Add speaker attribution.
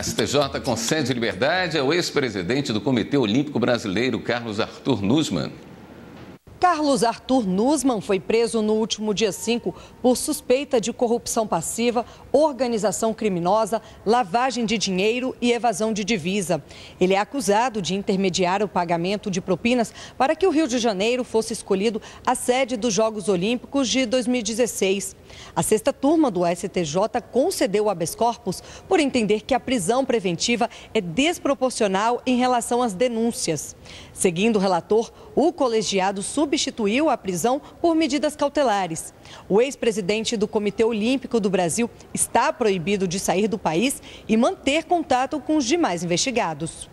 Speaker 1: A CTJ concede liberdade ao é ex-presidente do Comitê Olímpico Brasileiro, Carlos Arthur Nussmann.
Speaker 2: Carlos Arthur Nussmann foi preso no último dia 5 por suspeita de corrupção passiva, organização criminosa, lavagem de dinheiro e evasão de divisa. Ele é acusado de intermediar o pagamento de propinas para que o Rio de Janeiro fosse escolhido a sede dos Jogos Olímpicos de 2016. A sexta turma do STJ concedeu o habeas corpus por entender que a prisão preventiva é desproporcional em relação às denúncias. Seguindo o relator, o colegiado substituiu a prisão por medidas cautelares. O ex-presidente do Comitê Olímpico do Brasil está proibido de sair do país e manter contato com os demais investigados.